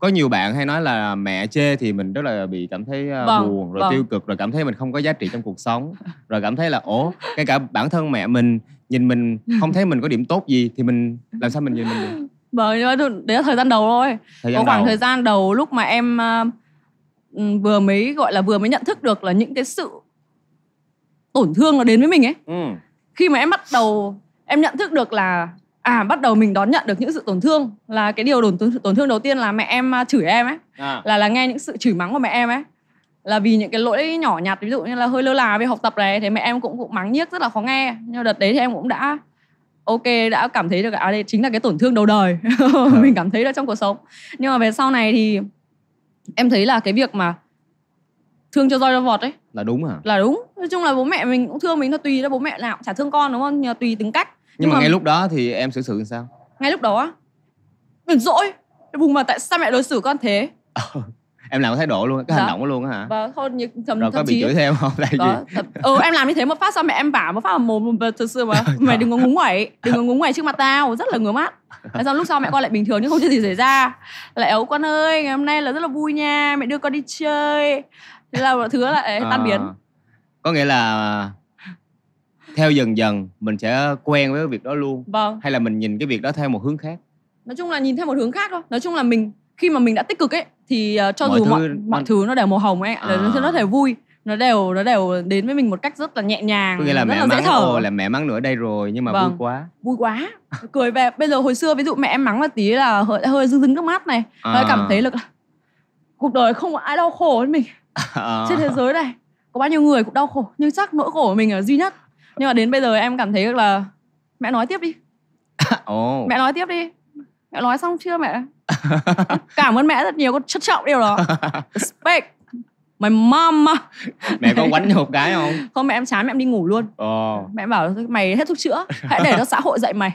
có nhiều bạn hay nói là mẹ chê thì mình rất là bị cảm thấy à, vâng, buồn rồi vâng. tiêu cực rồi cảm thấy mình không có giá trị trong cuộc sống rồi cảm thấy là ố ngay cả bản thân mẹ mình nhìn mình không thấy mình có điểm tốt gì thì mình làm sao mình nhìn mình được vâng nhưng đấy là thời gian đầu thôi thời gian có khoảng đầu. thời gian đầu lúc mà em uh, vừa mới gọi là vừa mới nhận thức được là những cái sự tổn thương nó đến với mình ấy ừ. khi mà em bắt đầu em nhận thức được là à bắt đầu mình đón nhận được những sự tổn thương là cái điều tổn tổn thương đầu tiên là mẹ em à, chửi em ấy à. là là nghe những sự chửi mắng của mẹ em ấy là vì những cái lỗi nhỏ nhặt ví dụ như là hơi lơ là về học tập này thì mẹ em cũng cũng mắng nhiếc rất là khó nghe nhưng đợt đấy thì em cũng đã ok đã cảm thấy được à đây chính là cái tổn thương đầu đời ờ. mình cảm thấy được trong cuộc sống nhưng mà về sau này thì em thấy là cái việc mà thương cho roi cho vọt ấy là đúng hả là đúng nói chung là bố mẹ mình cũng thương mình thôi tùy là bố mẹ nào cũng chả thương con đúng không nhưng mà tùy tính cách nhưng mà, mà ngay lúc đó thì em xử sự làm sao ngay lúc đó á mình dỗi vùng mà tại sao mẹ đối xử con thế ờ, em làm cái thái độ luôn cái dạ. hành động luôn hả và vâng, thôi như thầm rồi thậm có bị chửi thêm không tại có, vì ừ em làm như thế một phát sao mẹ em bảo một phát vào mồm mà thật sự mà mày đừng có ngúng ngoẩy đừng có ngúng ngoẩy trước mặt tao rất là ngứa mắt Thế xong lúc sau mẹ con lại bình thường nhưng không chuyện gì xảy ra lại ấu con ơi ngày hôm nay là rất là vui nha mẹ đưa con đi chơi thế là mọi thứ lại tan à, biến có nghĩa là theo dần dần mình sẽ quen với cái việc đó luôn vâng hay là mình nhìn cái việc đó theo một hướng khác nói chung là nhìn theo một hướng khác thôi nói chung là mình khi mà mình đã tích cực ấy thì uh, cho mọi dù thứ, mọi, mọi thứ nó đều màu hồng ấy à. nó, nó đều vui nó đều nó đều đến với mình một cách rất là nhẹ nhàng có nghĩa là rất mẹ là mắng dễ thở. Ồ, là mẹ mắng nữa đây rồi nhưng mà vâng. vui quá vui quá cười về bây giờ hồi xưa ví dụ mẹ em mắng một tí là hơi hơi dưng dưng nước mắt này à. Rồi cảm thấy là cuộc đời không có ai đau khổ hơn mình à. trên thế giới này có bao nhiêu người cũng đau khổ nhưng chắc nỗi khổ của mình là duy nhất nhưng mà đến bây giờ em cảm thấy là mẹ nói tiếp đi oh. mẹ nói tiếp đi mẹ nói xong chưa mẹ cảm ơn mẹ rất nhiều con trân trọng điều đó respect mày mom mẹ có quánh một cái không không mẹ em chán mẹ em đi ngủ luôn oh. mẹ bảo mày hết thuốc chữa hãy để cho xã hội dạy mày